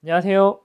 안녕하세요.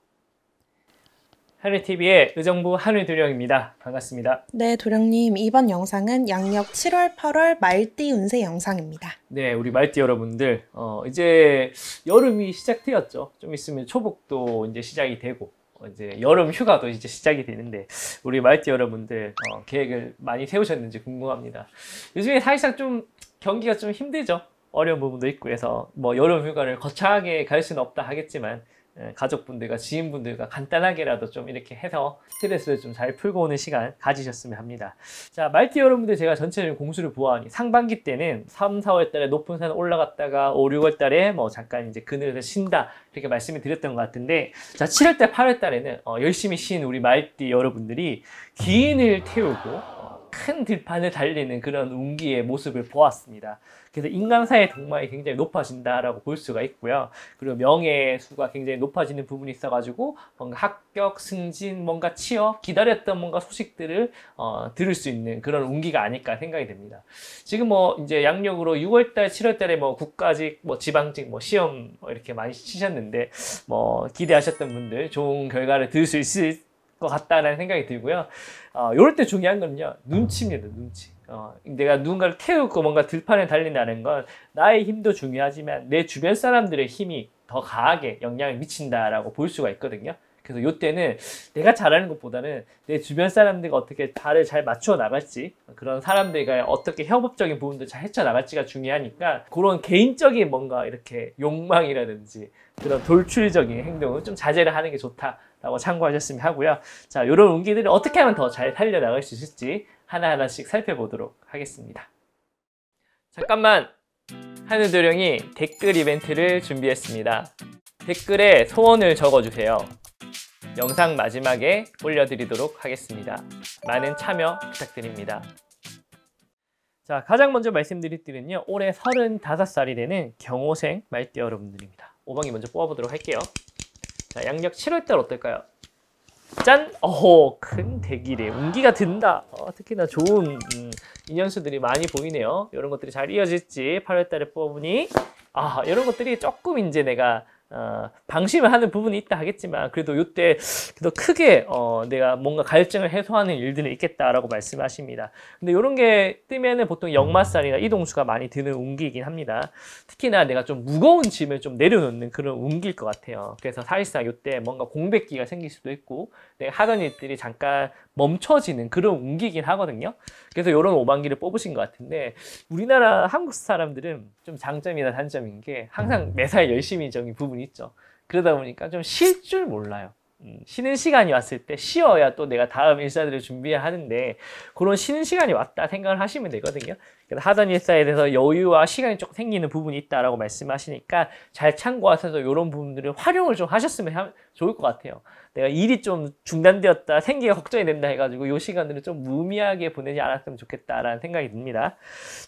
하루TV의 의정부 하루도령입니다. 반갑습니다. 네, 도령님. 이번 영상은 양력 7월, 8월 말띠 운세 영상입니다. 네, 우리 말띠 여러분들 어, 이제 여름이 시작되었죠. 좀 있으면 초복도 이제 시작이 되고 어, 이제 여름 휴가도 이제 시작이 되는데 우리 말띠 여러분들 어, 계획을 많이 세우셨는지 궁금합니다. 요즘에 사실상 좀 경기가 좀 힘들죠. 어려운 부분도 있고 해서 뭐 여름 휴가를 거창하게 갈 수는 없다 하겠지만 예, 가족분들과 지인분들과 간단하게라도 좀 이렇게 해서 스트레스를 좀 잘 풀고 오는 시간 가지셨으면 합니다. 자, 말띠 여러분들 제가 전체적인 공수를 보아하니 상반기 때는 3, 4월 달에 높은 산 올라갔다가 5, 6월 달에 뭐 잠깐 이제 그늘에서 쉰다 이렇게 말씀을 드렸던 것 같은데 자, 7월 달, 8월 달에는 어, 열심히 쉰 우리 말띠 여러분들이 기인을 태우고 어, 큰 들판을 달리는 그런 웅기의 모습을 보았습니다. 그래서 인간사의 동망이 굉장히 높아진다라고 볼 수가 있고요. 그리고 명예의 수가 굉장히 높아지는 부분이 있어가지고 뭔가 합격, 승진, 뭔가 취업, 기다렸던 뭔가 소식들을 어, 들을 수 있는 그런 운기가 아닐까 생각이 됩니다. 지금 뭐 이제 양력으로 6월달, 7월달에 뭐 국가직, 뭐 지방직, 뭐 시험 뭐 이렇게 많이 치셨는데 뭐 기대하셨던 분들 좋은 결과를 들을 수 있을 것 같다라는 생각이 들고요. 이럴 어, 때 중요한 건요. 눈치입니다. 눈치. 어, 내가 누군가를 태우고 뭔가 들판에 달린다는 건 나의 힘도 중요하지만 내 주변 사람들의 힘이 더 강하게 영향을 미친다라고 볼 수가 있거든요. 그래서 요때는 내가 잘하는 것보다는 내 주변 사람들과 어떻게 발을 잘 맞춰 나갈지 그런 사람들과 어떻게 협업적인 부분도 잘 헤쳐 나갈지가 중요하니까 그런 개인적인 뭔가 이렇게 욕망이라든지 그런 돌출적인 행동은 좀 자제를 하는 게 좋다라고 참고하셨으면 하고요. 자, 요런 운기들을 어떻게 하면 더 잘 살려 나갈 수 있을지 하나하나씩 살펴보도록 하겠습니다. 잠깐만 하늘도령이 댓글 이벤트를 준비했습니다. 댓글에 소원을 적어주세요. 영상 마지막에 올려드리도록 하겠습니다. 많은 참여 부탁드립니다. 자, 가장 먼저 말씀드릴 때는요 올해 35살이 되는 경호생 말띠 여러분들입니다. 오방이 먼저 뽑아보도록 할게요. 자, 양력 7월달 어떨까요? 짠! 어허, 큰 대기래. 운기가 든다. 어, 특히나 좋은 음, 인연수들이 많이 보이네요. 이런 것들이 잘 이어질지 8월달에 뽑아보니 아, 이런 것들이 조금 이제 내가 어, 방심을 하는 부분이 있다 하겠지만 그래도 이때 그래도 크게 어, 내가 뭔가 갈증을 해소하는 일들이 있겠다라고 말씀하십니다. 근데 이런 게 뜨면은 보통 역마살이나 이동수가 많이 드는 운기이긴 합니다. 특히나 내가 좀 무거운 짐을 좀 내려놓는 그런 운기일 것 같아요. 그래서 사실상 이때 뭔가 공백기가 생길 수도 있고 내가 하던 일들이 잠깐 멈춰지는 그런 운기긴 하거든요. 그래서 이런 오반기를 뽑으신 것 같은데 우리나라 한국 사람들은 좀 장점이나 단점인 게 항상 매사에 열심히적인 부분이 있죠. 그러다 보니까 좀 쉴 줄 몰라요. 음, 쉬는 시간이 왔을 때 쉬어야 또 내가 다음 일사들을 준비해야 하는데 그런 쉬는 시간이 왔다 생각을 하시면 되거든요. 하던 일사에 대해서 여유와 시간이 조금 생기는 부분이 있다라고 말씀하시니까 잘 참고하셔서 이런 부분들을 활용을 좀 하셨으면 좋을 것 같아요. 내가 일이 좀 중단되었다, 생계가 걱정이 된다 해가지고 이 시간들을 좀 무미하게 보내지 않았으면 좋겠다라는 생각이 듭니다.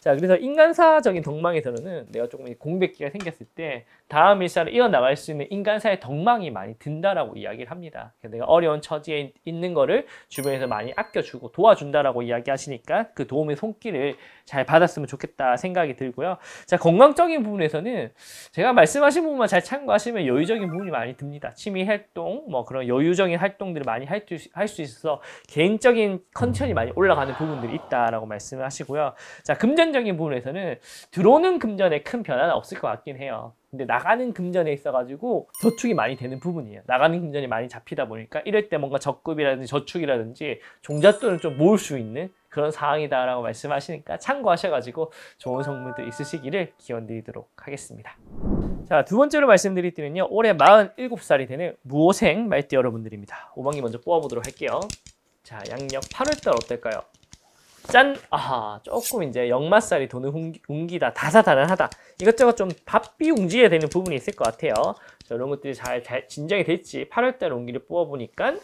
자, 그래서 인간사적인 덕망에서는 내가 조금 공백기가 생겼을 때 다음 일사를 이어나갈 수 있는 인간사의 덕망이 많이 든다라고 이야기를 합니다. 내가 어려운 처지에 있는 거를 주변에서 많이 아껴주고 도와준다라고 이야기하시니까 그 도움의 손길을 잘 받았으면 좋겠다 생각이 들고요. 자 건강적인 부분에서는 제가 말씀하신 부분만 잘 참고하시면 여유적인 부분이 많이 듭니다. 취미 활동, 뭐 그런 여유적인 활동들을 많이 할 수 있어서 개인적인 컨디션이 많이 올라가는 부분들이 있다라고 말씀을 하시고요. 자 금전적인 부분에서는 들어오는 금전에 큰 변화는 없을 것 같긴 해요. 근데 나가는 금전에 있어가지고 저축이 많이 되는 부분이에요. 나가는 금전이 많이 잡히다 보니까 이럴 때 뭔가 적금이라든지 저축이라든지 종잣돈을 좀 모을 수 있는 그런 상황이다라고 말씀하시니까 참고하셔가지고 좋은 성분들 있으시기를 기원드리도록 하겠습니다. 자, 두 번째로 말씀드릴 때는요. 올해 47살이 되는 무호생 말띠 여러분들입니다. 오방기 먼저 뽑아보도록 할게요. 자, 양력 8월달 어떨까요? 짠! 아 조금 이제 역마살이 도는 웅기, 다 다사다난하다. 이것저것 좀 바삐 움직여야 되는 부분이 있을 것 같아요. 자, 이런 것들이 잘, 잘 진정이 됐지 8월달 옹기를 뽑아보니까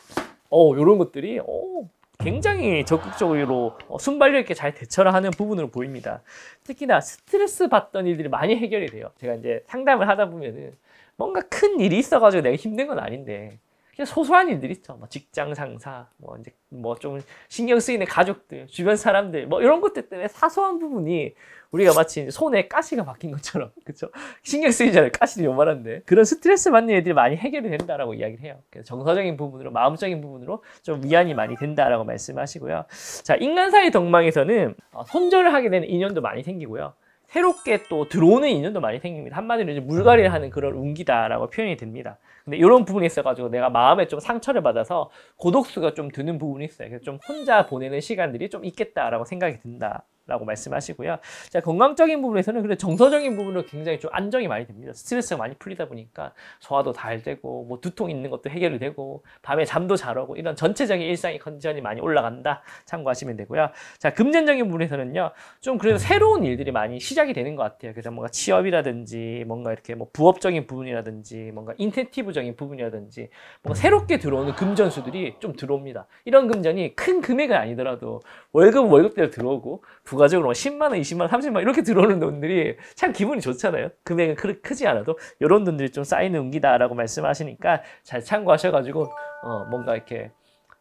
어, 이런 것들이 어, 굉장히 적극적으로 어, 순발력 있게 잘 대처를 하는 부분으로 보입니다. 특히나 스트레스 받던 일들이 많이 해결이 돼요. 제가 이제 상담을 하다 보면은 뭔가 큰 일이 있어가지고 내가 힘든 건 아닌데 소소한 일들 있죠. 뭐 직장 상사, 뭐 이제 뭐 좀 신경 쓰이는 가족들, 주변 사람들, 뭐 이런 것들 때문에 사소한 부분이 우리가 마치 손에 가시가 박힌 것처럼, 그렇죠? 신경 쓰이잖아요. 가시도 요만한데 그런 스트레스 받는 애들이 많이 해결이 된다라고 이야기를 해요. 그래서 정서적인 부분으로, 마음적인 부분으로 좀 위안이 많이 된다라고 말씀하시고요. 자, 인간 사이 덕망에서는 어, 손절을 하게 되는 인연도 많이 생기고요. 새롭게 또 들어오는 인연도 많이 생깁니다. 한마디로 이제 물갈이를 음. 하는 그런 운기다라고 표현이 됩니다. 근데 이런 부분이 있어가지고 내가 마음에 좀 상처를 받아서 고독수가 좀 드는 부분이 있어요. 그래서 좀 혼자 보내는 시간들이 좀 있겠다라고 생각이 든다. 라고 말씀하시고요. 자, 건강적인 부분에서는 그래 정서적인 부분으로 굉장히 좀 안정이 많이 됩니다. 스트레스가 많이 풀리다 보니까 소화도 잘 되고 뭐 두통 있는 것도 해결이 되고 밤에 잠도 잘 오고 이런 전체적인 일상의 컨디션이 많이 올라간다 참고하시면 되고요. 자, 금전적인 부분에서는요. 좀 그래도 새로운 일들이 많이 시작이 되는 것 같아요. 그래서 뭔가 취업이라든지 뭔가 이렇게 뭐 부업적인 부분이라든지 뭔가 인센티브적인 부분이라든지 뭔가 새롭게 들어오는 금전수들이 좀 들어옵니다. 이런 금전이 큰 금액은 아니더라도 월급 은 월급대로 들어오고 부가 가죠. 그러면 10만 원, 20만 원, 30만 원 이렇게 들어오는 돈들이 참 기분이 좋잖아요. 금액은 크, 크지 않아도 이런 돈들이 좀 쌓이는 운기다라고 말씀하시니까 잘 참고하셔가지고 어, 뭔가 이렇게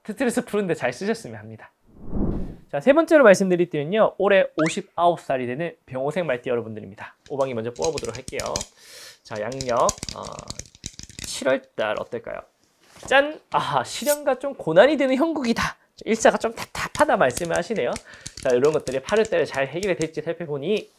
스트레스 푸는데 잘 쓰셨으면 합니다. 자, 세 번째로 말씀드릴 때는요. 올해 59살이 되는 병호생 말띠 여러분들입니다. 오방이 먼저 뽑아보도록 할게요. 자, 양력 어, 7월달 어떨까요? 짠! 아, 실현과 좀 고난이 되는 형국이다. 일사가 좀 답답하다 말씀을 하시네요. 자 이런 것들이 8월달에 잘 해결이 될지 살펴보니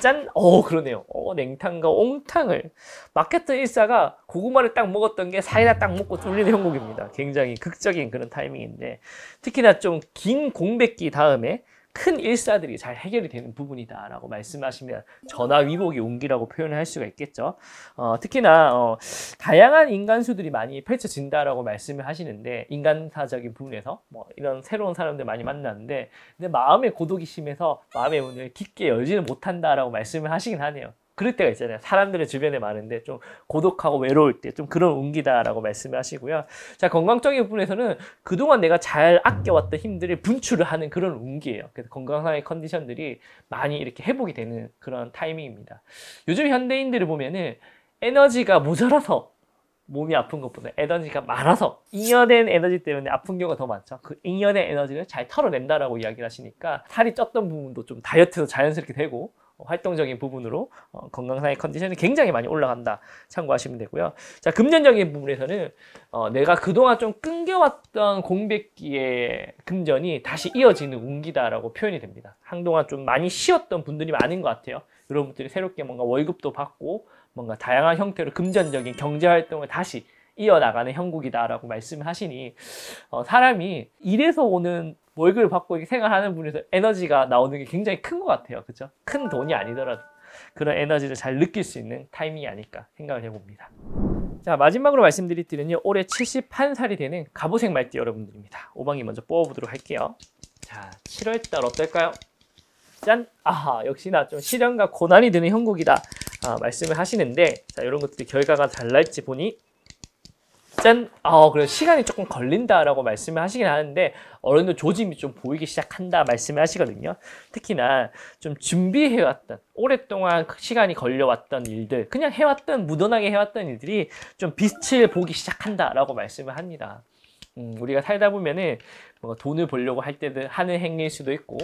짠! 어 그러네요. 어 냉탕과 옹탕을 마케터 일사가 고구마를 딱 먹었던 게 사이다 딱 먹고 뚫리는 형국입니다. 굉장히 극적인 그런 타이밍인데 특히나 좀 긴 공백기 다음에 큰 일사들이 잘 해결이 되는 부분이다라고 말씀하시면 전화위복의 온기라고 표현을 할 수가 있겠죠. 어, 특히나 어, 다양한 인간수들이 많이 펼쳐진다라고 말씀을 하시는데 인간사적인 부분에서 뭐 이런 새로운 사람들 많이 만났는데 근데 마음의 고독이 심해서 마음의 문을 깊게 열지는 못한다라고 말씀을 하시긴 하네요. 그럴 때가 있잖아요. 사람들은 주변에 많은데 좀 고독하고 외로울 때 좀 그런 운기다라고 말씀하시고요. 자, 건강적인 부분에서는 그동안 내가 잘 아껴왔던 힘들이 분출을 하는 그런 운기예요. 그래서 건강상의 컨디션들이 많이 이렇게 회복이 되는 그런 타이밍입니다. 요즘 현대인들을 보면은 에너지가 모자라서 몸이 아픈 것보다 에너지가 많아서 잉여된 에너지 때문에 아픈 경우가 더 많죠. 그 잉여된 에너지를 잘 털어낸다라고 이야기를 하시니까 살이 쪘던 부분도 좀 다이어트도 자연스럽게 되고 활동적인 부분으로 어, 건강상의 컨디션이 굉장히 많이 올라간다 참고하시면 되고요. 자 금전적인 부분에서는 어, 내가 그동안 좀 끊겨왔던 공백기의 금전이 다시 이어지는 운기다라고 표현이 됩니다. 한동안 좀 많이 쉬었던 분들이 많은 것 같아요. 여러분들이 새롭게 뭔가 월급도 받고 뭔가 다양한 형태로 금전적인 경제 활동을 다시 이어나가는 형국이다라고 말씀하시니 을 어, 사람이 일에서 오는 월급을 받고 생활하는 분에서 에너지가 나오는 게 굉장히 큰 것 같아요. 그죠큰 돈이 아니더라도 그런 에너지를 잘 느낄 수 있는 타이밍이 아닐까 생각을 해봅니다. 자 마지막으로 말씀드릴 때는요 올해 71살이 되는 갑오색 말띠 여러분들입니다. 오방이 먼저 뽑아보도록 할게요. 자 7월달 어떨까요? 짠! 아하 역시나 좀 시련과 고난이 드는 형국이다 아, 말씀을 하시는데 자 이런 것들이 결과가 잘 날지 보니 짠! 어, 아, 그래 시간이 조금 걸린다라고 말씀을 하시긴 하는데 어른도 조짐이 좀 보이기 시작한다 말씀을 하시거든요. 특히나 좀 준비해왔던 오랫동안 그 시간이 걸려왔던 일들 그냥 해왔던 무던하게 해왔던 일들이 좀 빛을 보기 시작한다라고 말씀을 합니다. 음, 우리가 살다 보면은 뭐 돈을 벌려고 할때도 하는 행위일 수도 있고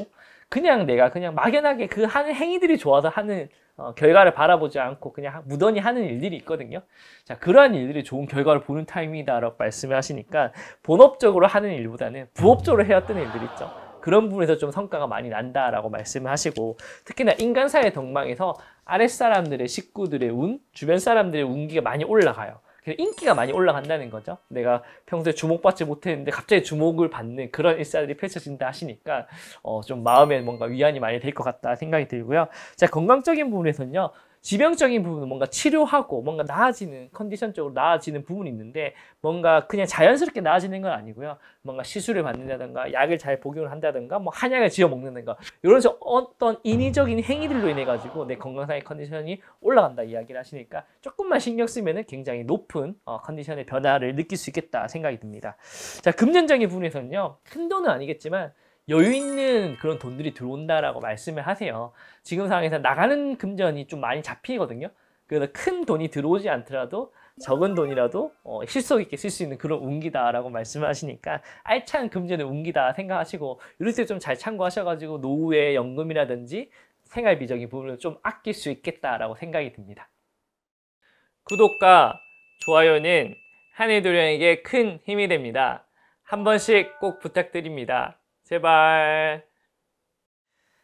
그냥 내가 그냥 막연하게 그 하는 행위들이 좋아서 하는 어, 결과를 바라보지 않고 그냥 무던히 하는 일들이 있거든요. 자, 그러한 일들이 좋은 결과를 보는 타임이다라고 말씀을 하시니까 본업적으로 하는 일보다는 부업적으로 해왔던 일들 있죠. 그런 부분에서 좀 성과가 많이 난다라고 말씀을 하시고 특히나 인간사의 덕망에서 아랫사람들의 식구들의 운, 주변 사람들의 운기가 많이 올라가요. 그냥 인기가 많이 올라간다는 거죠. 내가 평소에 주목받지 못했는데 갑자기 주목을 받는 그런 일사들이 펼쳐진다 하시니까 어, 좀 마음에 뭔가 위안이 많이 될 것 같다 생각이 들고요. 자 건강적인 부분에서는요. 지병적인 부분은 뭔가 치료하고 뭔가 나아지는 컨디션 쪽으로 나아지는 부분이 있는데 뭔가 그냥 자연스럽게 나아지는 건 아니고요. 뭔가 시술을 받는다든가 약을 잘 복용을 한다든가 뭐 한약을 지어 먹는다든가 이런 어떤 인위적인 행위들로 인해 가지고 내 건강상의 컨디션이 올라간다 이야기를 하시니까 조금만 신경 쓰면은 굉장히 높은 어, 컨디션의 변화를 느낄 수 있겠다 생각이 듭니다. 자 금전적인 부분에서는요 큰 돈은 아니겠지만 여유 있는 그런 돈들이 들어온다라고 말씀을 하세요. 지금 상황에서 나가는 금전이 좀 많이 잡히거든요. 그래서 큰 돈이 들어오지 않더라도 적은 돈이라도 어, 실속 있게 쓸 수 있는 그런 운기다라고 말씀하시니까 알찬 금전의 운기다 생각하시고 이럴 때 좀 잘 참고하셔가지고 노후의 연금이라든지 생활비적인 부분을 좀 아낄 수 있겠다라고 생각이 듭니다. 구독과 좋아요는 한해도령에게 큰 힘이 됩니다. 한 번씩 꼭 부탁드립니다. 제발.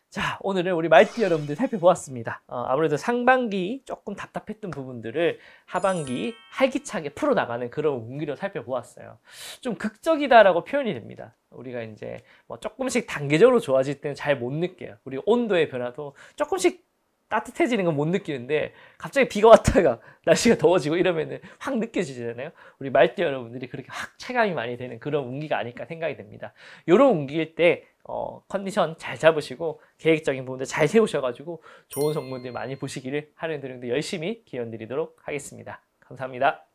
자, 오늘은 우리 말띠 여러분들 살펴보았습니다. 어, 아무래도 상반기 조금 답답했던 부분들을 하반기 활기차게 풀어나가는 그런 운기로 살펴보았어요. 좀 극적이다라고 표현이 됩니다. 우리가 이제 뭐 조금씩 단계적으로 좋아질 때는 잘 못 느껴요. 우리 온도의 변화도 조금씩 따뜻해지는 건 못 느끼는데 갑자기 비가 왔다가 날씨가 더워지고 이러면은 확 느껴지잖아요. 우리 말띠 여러분들이 그렇게 확 체감이 많이 되는 그런 운기가 아닐까 생각이 됩니다. 이런 운기일 때 어, 컨디션 잘 잡으시고 계획적인 부분들 잘 세우셔가지고 좋은 성분들 많이 보시기를 하늘드림도 열심히 기원 드리도록 하겠습니다. 감사합니다.